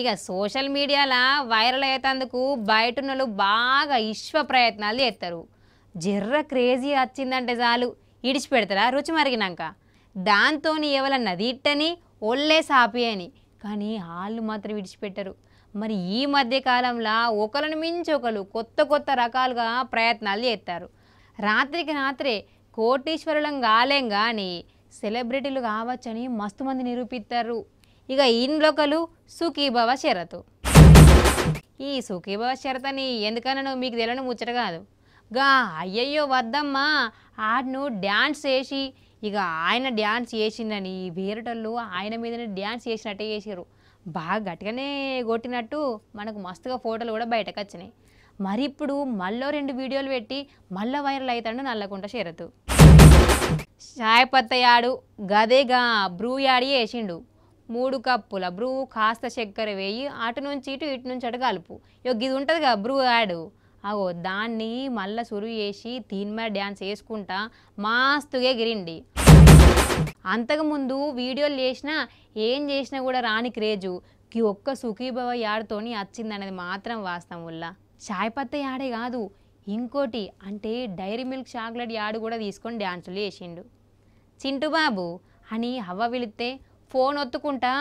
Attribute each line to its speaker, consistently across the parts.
Speaker 1: ఇక సోషల్ మీడియాలో వైరల్ అయ్యేటందుకు బయట బాగా విశ్వ ప్రయత్నాలు చేస్తారు జర్ర క్రేజీ వచ్చిందంటే చాలు ఇడిచిపెడతారా రుచి మరిగినాక దాంతో ఎవల నదిట్టని ఒళ్ళే సాపి అని కానీ వాళ్ళు మాత్రం విడిచిపెట్టరు మరి ఈ మధ్య కాలంలో ఒకరిని మించి ఒకరు కొత్త కొత్త రకాలుగా ప్రయత్నాలు చేస్తారు రాత్రికి రాత్రే కోటీశ్వరులం కాలేం కానీ సెలబ్రిటీలు కావచ్చని మస్తు మంది నిరూపిస్తారు ఇక ఈయనలోకలు సుఖీభవ షరతు ఈ సుఖీభవ షరతని ఎందుకన్నాను మీకు తెలియని ముచ్చట కాదు గా అయ్యయ్యో వద్దమ్మా ఆడను డ్యాన్స్ చేసి ఇక ఆయన డ్యాన్స్ చేసిందని వేరేటోళ్ళు ఆయన మీదనే డ్యాన్స్ చేసినట్టే చేసారు బాగా గట్టిగానే కొట్టినట్టు మనకు మస్తుగా ఫోటోలు కూడా బయటకు వచ్చినాయి మరి ఇప్పుడు మళ్ళీ రెండు వీడియోలు పెట్టి మళ్ళీ వైరల్ అవుతాడు నల్లకుంట షేరతు సాయపత్తయాడు గదేగా యాడి వేసిండు మూడు కప్పుల బ్రూ కాస్త చక్కెర వేయి అటు నుంచి ఇటు ఇటు నుంచి అటు కలుపు ఇక ఇది ఉంటుంది కదా బ్రూ యాడ్ అగో దాన్ని మళ్ళీ సురువు చేసి తీన్మా డ్యాన్స్ వేసుకుంటా మాస్తుగా గిరిండి అంతకుముందు వీడియోలు చేసినా ఏం చేసినా కూడా రాని క్రేజు ఈ ఒక్క సుఖీభవ యాడ్తోని వచ్చిందనేది మాత్రం వాస్తవం వల్ల చాయ్ పత్త యాడే కాదు ఇంకోటి అంటే డైరీ మిల్క్ చాక్లెట్ యాడ్ కూడా తీసుకొని డ్యాన్సులు వేసిండు చింటుబాబు బాబు అని హవ్వ పిలిస్తే ఫోన్ ఒత్తుకుంటా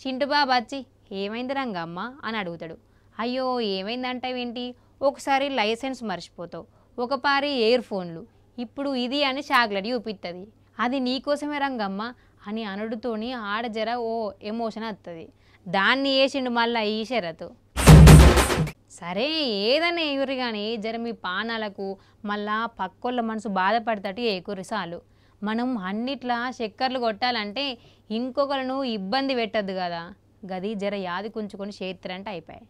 Speaker 1: షింటుబాబు వచ్చి ఏమైంది రంగమ్మ అని అడుగుతాడు అయ్యో ఏమైందంటావేంటి ఒకసారి లైసెన్స్ మర్చిపోతావు ఒక పారి ఇయర్ ఫోన్లు ఇప్పుడు ఇది అని చాక్లెట్ చూపిస్తుంది అది నీకోసమే రంగమ్మ అని అనుడుతోని ఆడ జర ఓ ఎమోషన్ వస్తుంది దాన్ని వేసిండు మళ్ళీ ఈ షరతు సరే ఏదైనా ఎగురు కానీ జర మీ పానాలకు మళ్ళా పక్కోళ్ళ మనసు బాధపడతట్టు ఎగురు చాలు మనం అన్నిట్లా చక్కర్లు కొట్టాలంటే ఇంకొకరు ఇబ్బంది పెట్టద్దు కదా గది జర యాది కుంచుకొని అంటే అయిపోయాయి